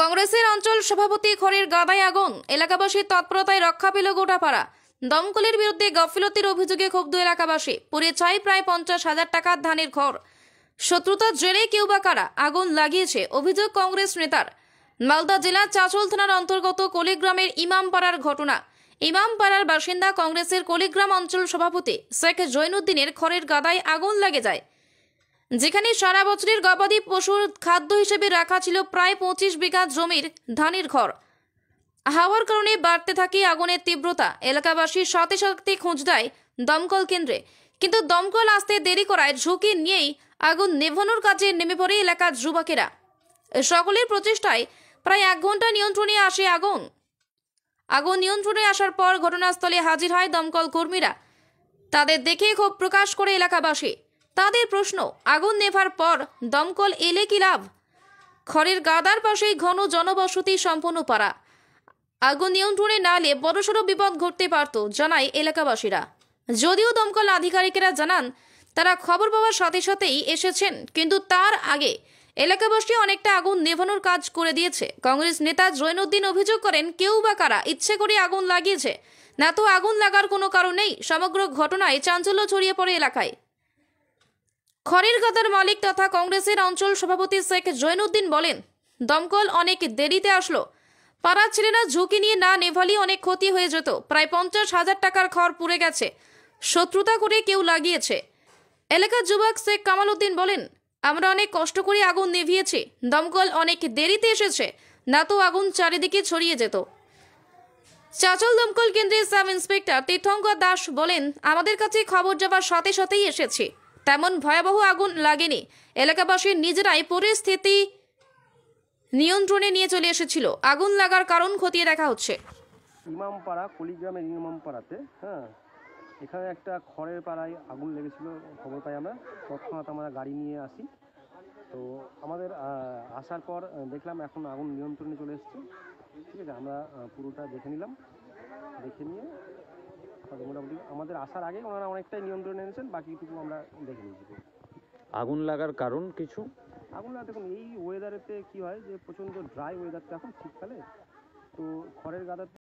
কংগ্রেসের অঞ্চল সভাপতি খড়ের গাদায় আগুন এলাকাবাসীর তৎপরতায় রক্ষা পেল গোটাপাড়া দমকলের বিরুদ্ধে গফিলতির অভিযোগে ক্ষুব্ধ এলাকাবাসী পুড়ে ছাই প্রায় পঞ্চাশ হাজার টাকার ধানের ঘর শত্রুতার জেরে কেউ বা কারা আগুন লাগিয়েছে অভিযোগ কংগ্রেস নেতার মালদা জেলার চাঁচল থানার অন্তর্গত কলিগ্রামের ইমামপাড়ার ঘটনা ইমামপাড়ার বাসিন্দা কংগ্রেসের কলিগ্রাম অঞ্চল সভাপতি শেখ জৈনুদ্দিনের খড়ের গাদায় আগুন লাগে যায় যেখানে সারা বছরের গবাদি পশুর খাদ্য হিসেবে রাখা ছিল প্রায় পঁচিশ বিঘা জমির ধানের ঘর হাওয়ার কারণে বাড়তে থাকে আগুনের তীব্রতা এলাকাবাসীর সাথে সাথে খোঁজ দেয় দমকল কেন্দ্রে কিন্তু দমকল আসতে দেরি করায় ঝুঁকি নিয়েই আগুন নেভানোর কাজে নেমে পড়ে এলাকার যুবকেরা সকলের প্রচেষ্টায় প্রায় এক ঘন্টা নিয়ন্ত্রণে আসে আগুন আগুন নিয়ন্ত্রণে আসার পর ঘটনাস্থলে হাজির হয় দমকল কর্মীরা তাদের দেখে ক্ষোভ প্রকাশ করে এলাকাবাসী তাদের প্রশ্ন আগুন নেভার পর দমকল এলে কি লাভ খড়ের গাদার পাশেই ঘন জনবসতি সম্পন্ন পাড়া আগুন নিয়ন্ত্রণে না এলে বড়সড় বিপদ ঘটতে পারত জানায় এলাকাবাসীরা যদিও দমকল আধিকারিকেরা জানান তারা খবর পাওয়ার সাথে সাথেই এসেছেন কিন্তু তার আগে এলাকাবাসী অনেকটা আগুন নেভানোর কাজ করে দিয়েছে কংগ্রেস নেতা জৈনুদ্দিন অভিযোগ করেন কেউ বা কারা ইচ্ছে করে আগুন লাগিয়েছে না তো আগুন লাগার কোনো কারণ নেই সমগ্র ঘটনায় চাঞ্চল্য ছড়িয়ে পড়ে এলাকায় কাদার মালিক তথা কংগ্রেসের অঞ্চল সভাপতি শেখ জৈনুদ্দিন বলেন দমকল অনেক দেরিতে আসলো পাড়ার ছেলেরা ঝুঁকি নিয়ে না নেভালি অনেক ক্ষতি হয়ে যেত প্রায় পঞ্চাশ হাজার টাকার খড় পুড়ে গেছে শত্রুতা করে কেউ লাগিয়েছে এলাকার যুবক শেখ কামাল উদ্দিন বলেন আমরা অনেক কষ্ট করে আগুন নিভিয়েছি দমকল অনেক দেরিতে এসেছে না তো আগুন চারিদিকে ছড়িয়ে যেত চাচল দমকল কেন্দ্রের সাব ইন্সপেক্টর তীর্থঙ্কর দাস বলেন আমাদের কাছে খবর যাবার সাথে সাথেই এসেছে তেমন ভয়াবহ আগুন লাগেনি এলাকাবাসী নিজেরাই পরিস্থিতি নিয়ন্ত্রণে নিয়ে চলে এসেছিল আগুন লাগার কারণ খতিয়ে দেখা হচ্ছে ইমামপাড়া কুলিগ্রামের ইমামপাড়াতে হ্যাঁ এখানে একটা খড়ের পাড়ায় আগুন লেগেছিল খবর পাই আমরা তৎক্ষণাৎ আমরা গাড়ি নিয়ে আসি তো আমাদের আসার পর দেখলাম এখন আগুন নিয়ন্ত্রণে চলে এসছে ঠিক আছে আমরা পুরোটা দেখে নিলাম দেখে নিয়ে আমাদের আসার আগে ওনারা অনেকটাই নিয়ন্ত্রণে এনেছেন বাকিটুকু আমরা দেখে নিয়েছি আগুন লাগার কারণ কিছু আগুন লাগা দেখুন এই ওয়েদারেতে কি হয় যে প্রচন্ড ড্রাই ওয়েদারটা এখন শীতকালে তো খড়ের গাদা